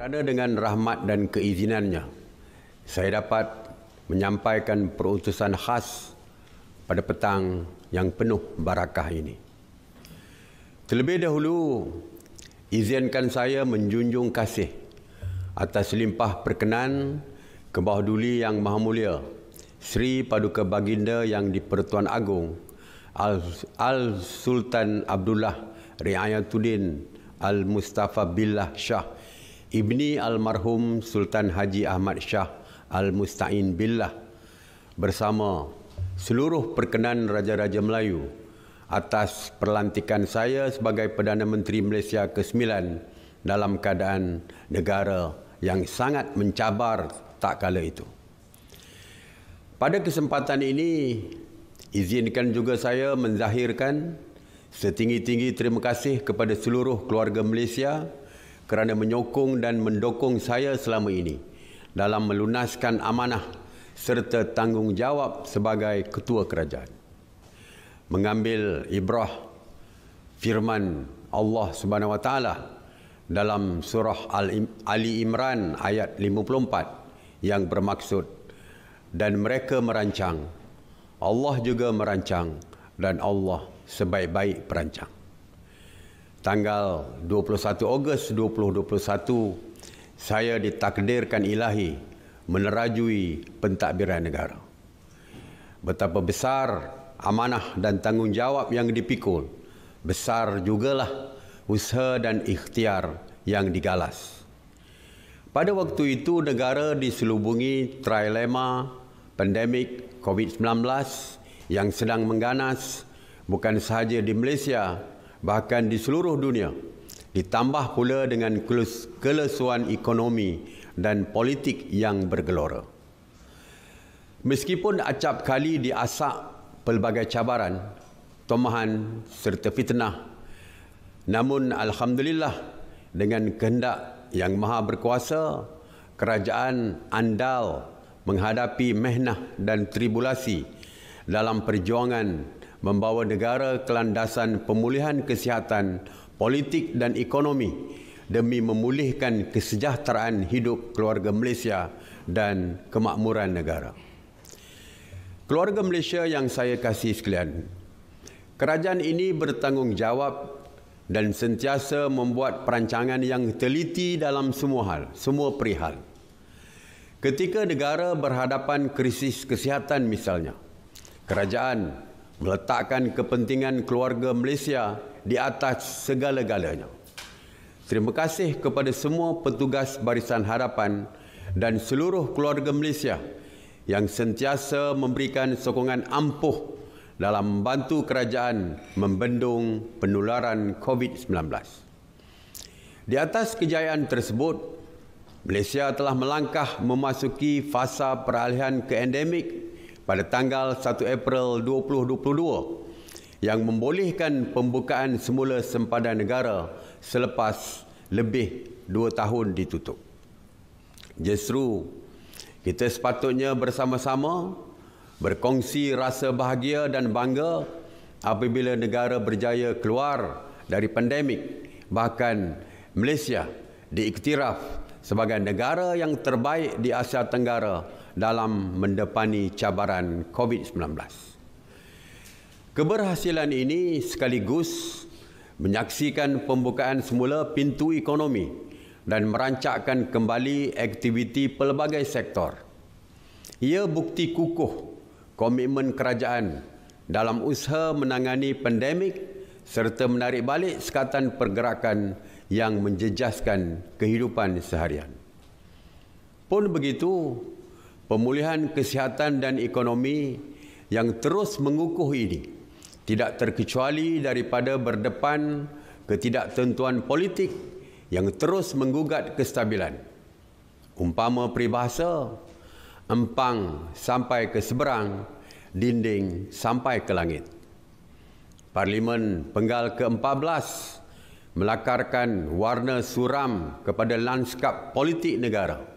Kerana dengan rahmat dan keizinannya, saya dapat menyampaikan perutusan khas pada petang yang penuh barakah ini. Terlebih dahulu, izinkan saya menjunjung kasih atas limpah perkenan kebawah yang maha mulia, Sri Paduka Baginda yang di-Pertuan Agong, Al-Sultan Abdullah Riayatuddin Al-Mustafa Billah Shah Ibni Almarhum Sultan Haji Ahmad Shah Al-Musta'in Billah bersama seluruh perkenan Raja-Raja Melayu atas perlantikan saya sebagai Perdana Menteri Malaysia ke-9 dalam keadaan negara yang sangat mencabar tak kala itu. Pada kesempatan ini, izinkan juga saya menzahirkan setinggi-tinggi terima kasih kepada seluruh keluarga Malaysia kerana menyokong dan mendukung saya selama ini dalam melunaskan amanah serta tanggungjawab sebagai ketua kerajaan. Mengambil ibrah firman Allah Subhanahu Wa Taala dalam surah Ali Imran ayat 54 yang bermaksud dan mereka merancang Allah juga merancang dan Allah sebaik-baik perancang tanggal 21 Ogos 2021 saya ditakdirkan ilahi menerajui pentadbiran negara. Betapa besar amanah dan tanggungjawab yang dipikul, besar jugalah usaha dan ikhtiar yang digalas. Pada waktu itu negara diselubungi trilema pandemik COVID-19 yang sedang mengganas bukan sahaja di Malaysia bahkan di seluruh dunia. Ditambah pula dengan kelesuan ekonomi dan politik yang bergelora. Meskipun acap kali diasak pelbagai cabaran, tomahan serta fitnah, namun Alhamdulillah dengan kehendak yang maha berkuasa, kerajaan andal menghadapi mehnah dan tribulasi dalam perjuangan membawa negara ke landasan pemulihan kesihatan, politik dan ekonomi demi memulihkan kesejahteraan hidup keluarga Malaysia dan kemakmuran negara. Keluarga Malaysia yang saya kasih sekalian, kerajaan ini bertanggungjawab dan sentiasa membuat perancangan yang teliti dalam semua hal, semua perihal. Ketika negara berhadapan krisis kesihatan misalnya, kerajaan meletakkan kepentingan keluarga Malaysia di atas segala-galanya. Terima kasih kepada semua petugas Barisan Harapan dan seluruh keluarga Malaysia yang sentiasa memberikan sokongan ampuh dalam membantu kerajaan membendung penularan COVID-19. Di atas kejayaan tersebut, Malaysia telah melangkah memasuki fasa peralihan ke endemik pada tanggal 1 April 2022 yang membolehkan pembukaan semula sempadan negara selepas lebih dua tahun ditutup. Justru kita sepatutnya bersama-sama berkongsi rasa bahagia dan bangga apabila negara berjaya keluar dari pandemik bahkan Malaysia diiktiraf sebagai negara yang terbaik di Asia Tenggara dalam mendepani cabaran COVID-19. Keberhasilan ini sekaligus menyaksikan pembukaan semula pintu ekonomi dan merancakkan kembali aktiviti pelbagai sektor. Ia bukti kukuh komitmen kerajaan dalam usaha menangani pandemik serta menarik balik sekatan pergerakan yang menjejaskan kehidupan seharian. Pun begitu, pemulihan kesihatan dan ekonomi yang terus mengukuh ini tidak terkecuali daripada berdepan ketidaktentuan politik yang terus menggugat kestabilan. Umpama peribahasa, empang sampai ke seberang, dinding sampai ke langit. Parlimen Penggal ke-14 melakarkan warna suram kepada lanskap politik negara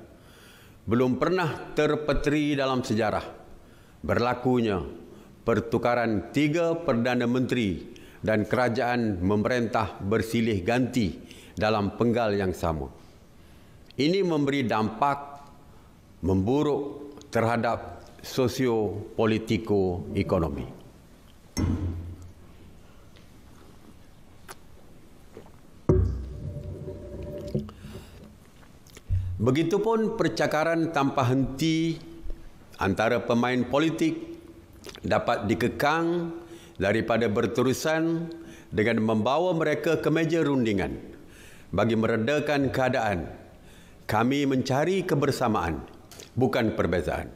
belum pernah terpetri dalam sejarah berlakunya pertukaran tiga perdana menteri dan kerajaan memerintah bersilih ganti dalam penggal yang sama. Ini memberi dampak memburuk terhadap sosio-politiko ekonomi. Begitupun percakaran tanpa henti antara pemain politik dapat dikekang daripada berterusan dengan membawa mereka ke meja rundingan bagi meredakan keadaan. Kami mencari kebersamaan, bukan perbezaan.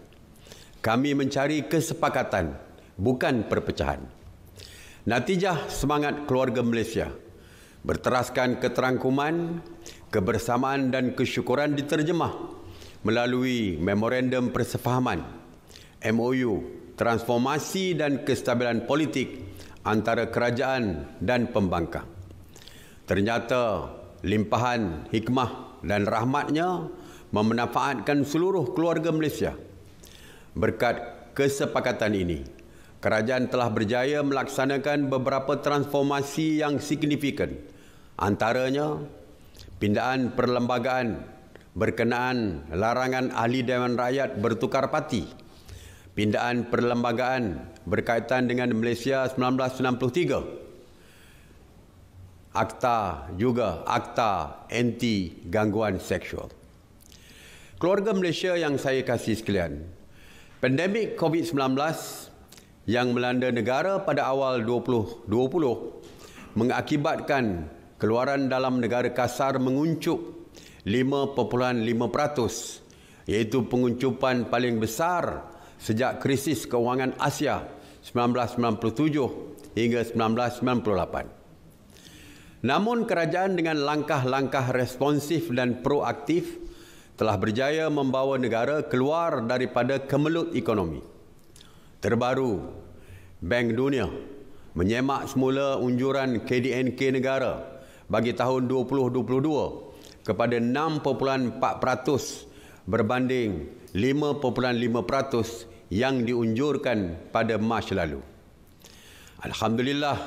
Kami mencari kesepakatan, bukan perpecahan. Natijah semangat keluarga Malaysia berteraskan keterangkuman, kebersamaan dan kesyukuran diterjemah melalui memorandum persefahaman MOU transformasi dan kestabilan politik antara kerajaan dan pembangkang. Ternyata limpahan hikmah dan rahmatnya memanfaatkan seluruh keluarga Malaysia. Berkat kesepakatan ini, kerajaan telah berjaya melaksanakan beberapa transformasi yang signifikan antaranya pindaan perlembagaan berkenaan larangan ahli dewan rakyat bertukar parti pindaan perlembagaan berkaitan dengan Malaysia 1963 akta juga akta anti gangguan seksual keluarga Malaysia yang saya kasih sekalian pandemik covid-19 yang melanda negara pada awal 2020 mengakibatkan keluaran dalam negara kasar menguncup 5.5% iaitu penguncupan paling besar sejak krisis kewangan Asia 1997 hingga 1998. Namun kerajaan dengan langkah-langkah responsif dan proaktif telah berjaya membawa negara keluar daripada kemelut ekonomi. Terbaru, Bank Dunia menyemak semula unjuran KDNK negara bagi tahun 2022 kepada 6.4% berbanding 5.5% yang diunjurkan pada Mac lalu. Alhamdulillah,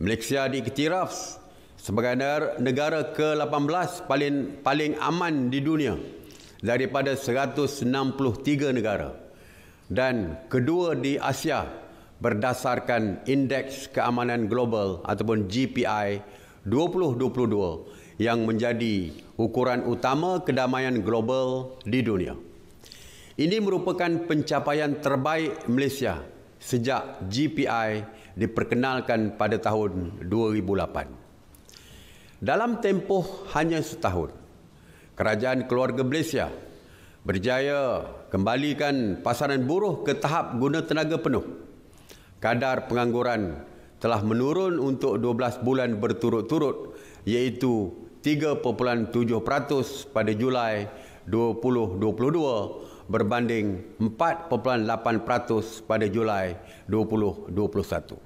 Malaysia diiktiraf sebagai negara ke-18 paling paling aman di dunia daripada 163 negara dan kedua di Asia berdasarkan indeks keamanan global ataupun GPI 2022 yang menjadi ukuran utama kedamaian global di dunia. Ini merupakan pencapaian terbaik Malaysia sejak GPI diperkenalkan pada tahun 2008. Dalam tempoh hanya setahun, kerajaan keluarga Malaysia berjaya kembalikan pasaran buruh ke tahap guna tenaga penuh. Kadar pengangguran telah menurun untuk 12 bulan berturut-turut iaitu 3.7% pada Julai 2022 berbanding 4.8% pada Julai 2021.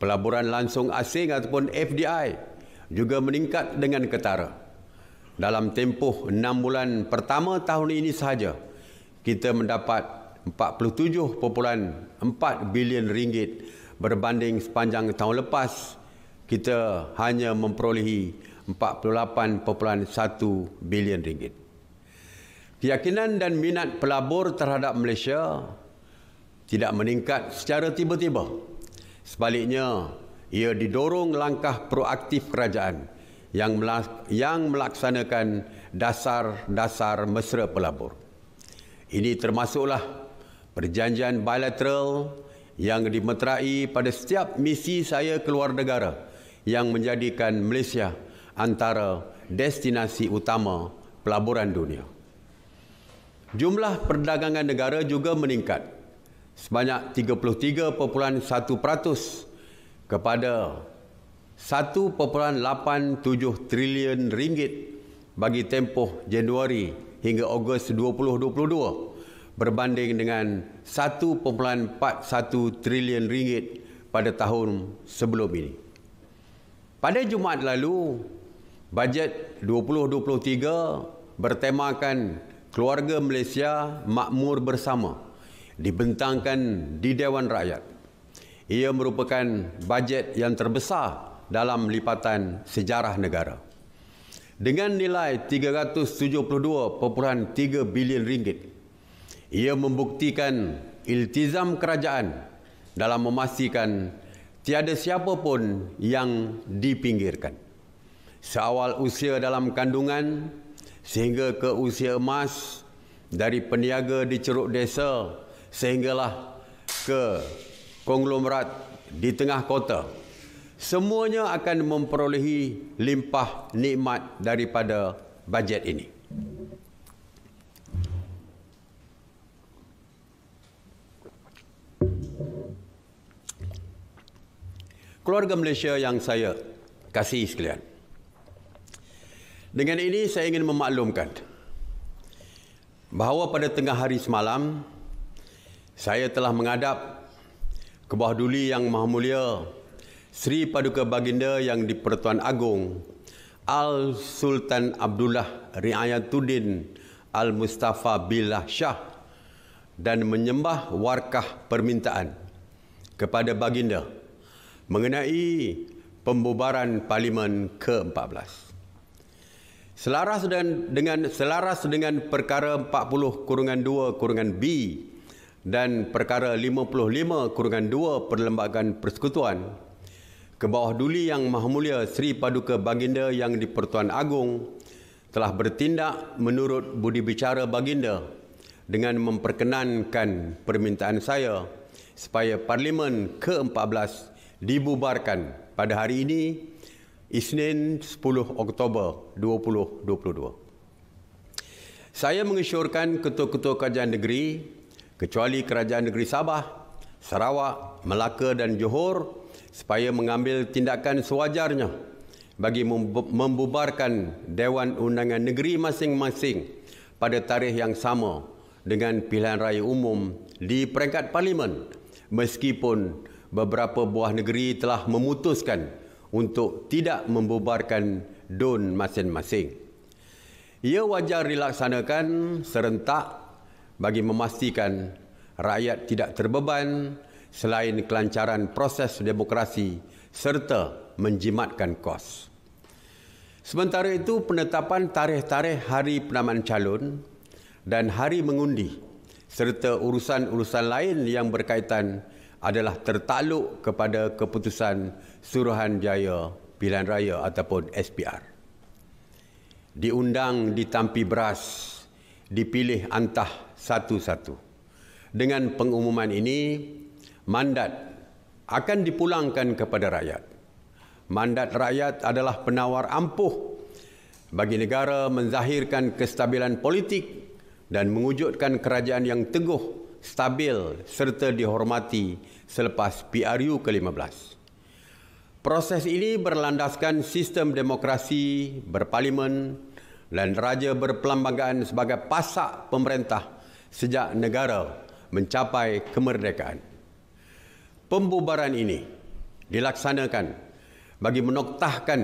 Pelaburan langsung asing ataupun FDI juga meningkat dengan ketara. Dalam tempoh 6 bulan pertama tahun ini sahaja, kita mendapat 47.4 bilion ringgit berbanding sepanjang tahun lepas kita hanya memperolehi 48.1 bilion ringgit. Keyakinan dan minat pelabur terhadap Malaysia tidak meningkat secara tiba-tiba. Sebaliknya, ia didorong langkah proaktif kerajaan yang yang melaksanakan dasar-dasar mesra pelabur. Ini termasuklah perjanjian bilateral yang dimeterai pada setiap misi saya keluar negara yang menjadikan Malaysia antara destinasi utama pelaburan dunia. Jumlah perdagangan negara juga meningkat sebanyak 33.1% kepada 1.87 trilion ringgit bagi tempoh Januari hingga Ogos 2022 berbanding dengan 1.41 trilion ringgit pada tahun sebelum ini. Pada Jumaat lalu, bajet 2023 bertemakan Keluarga Malaysia Makmur Bersama dibentangkan di Dewan Rakyat. Ia merupakan bajet yang terbesar dalam lipatan sejarah negara. Dengan nilai 372.3 bilion ringgit, ia membuktikan iltizam kerajaan dalam memastikan tiada siapa pun yang dipinggirkan. Seawal usia dalam kandungan sehingga ke usia emas dari peniaga di ceruk desa sehinggalah ke konglomerat di tengah kota. Semuanya akan memperolehi limpah nikmat daripada bajet ini. keluarga Malaysia yang saya kasihi sekalian. Dengan ini saya ingin memaklumkan bahawa pada tengah hari semalam saya telah mengadap ke bawah duli yang maha mulia Sri Paduka Baginda yang di-Pertuan Agong Al Sultan Abdullah Riayatuddin Al Mustafa Billah Shah dan menyembah warkah permintaan kepada Baginda mengenai pembubaran parlimen ke-14. Selaras dengan, dengan selaras dengan perkara 40-2-B dan perkara 55-2 Perlembagaan Persekutuan ke bawah duli Yang Maha Mulia Sri Paduka Baginda Yang di-Pertuan Agong telah bertindak menurut budi bicara Baginda dengan memperkenankan permintaan saya supaya Parlimen ke-14 dibubarkan pada hari ini Isnin 10 Oktober 2022. Saya mengesyorkan ketua-ketua kerajaan negeri kecuali kerajaan negeri Sabah, Sarawak, Melaka dan Johor supaya mengambil tindakan sewajarnya bagi membubarkan Dewan Undangan Negeri masing-masing pada tarikh yang sama dengan pilihan raya umum di peringkat parlimen meskipun beberapa buah negeri telah memutuskan untuk tidak membubarkan don masing-masing. Ia wajar dilaksanakan serentak bagi memastikan rakyat tidak terbeban selain kelancaran proses demokrasi serta menjimatkan kos. Sementara itu, penetapan tarikh-tarikh hari penaman calon dan hari mengundi serta urusan-urusan lain yang berkaitan adalah tertakluk kepada keputusan Suruhanjaya Pilihan Raya ataupun SPR. Diundang ditampi beras, dipilih antah satu-satu. Dengan pengumuman ini, mandat akan dipulangkan kepada rakyat. Mandat rakyat adalah penawar ampuh bagi negara menzahirkan kestabilan politik dan mengujudkan kerajaan yang teguh stabil serta dihormati selepas PRU ke-15. Proses ini berlandaskan sistem demokrasi berparlimen dan raja berpelambagaan sebagai pasak pemerintah sejak negara mencapai kemerdekaan. Pembubaran ini dilaksanakan bagi menoktahkan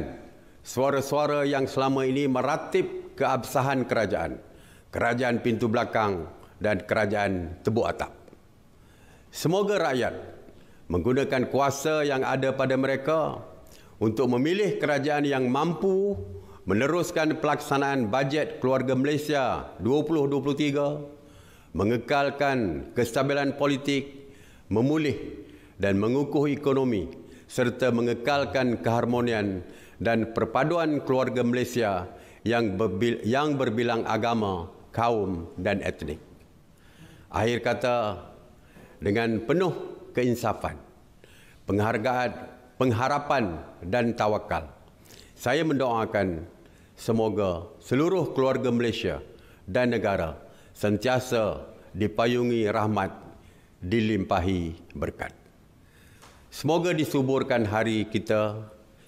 suara-suara yang selama ini meratip keabsahan kerajaan, kerajaan pintu belakang dan kerajaan tebu atap. Semoga rakyat menggunakan kuasa yang ada pada mereka untuk memilih kerajaan yang mampu meneruskan pelaksanaan bajet keluarga Malaysia 2023, mengekalkan kestabilan politik, memulih dan mengukuh ekonomi serta mengekalkan keharmonian dan perpaduan keluarga Malaysia yang berbilang agama, kaum dan etnik. Akhir kata dengan penuh keinsafan, penghargaan, pengharapan dan tawakal. Saya mendoakan semoga seluruh keluarga Malaysia dan negara sentiasa dipayungi rahmat, dilimpahi berkat. Semoga disuburkan hari kita,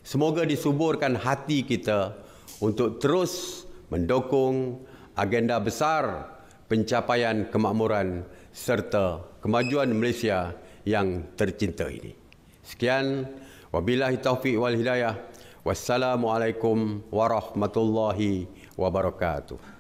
semoga disuburkan hati kita untuk terus mendukung agenda besar pencapaian kemakmuran serta kemajuan Malaysia yang tercinta ini. Sekian, wabillahi taufiq wal hidayah. Wassalamualaikum warahmatullahi wabarakatuh.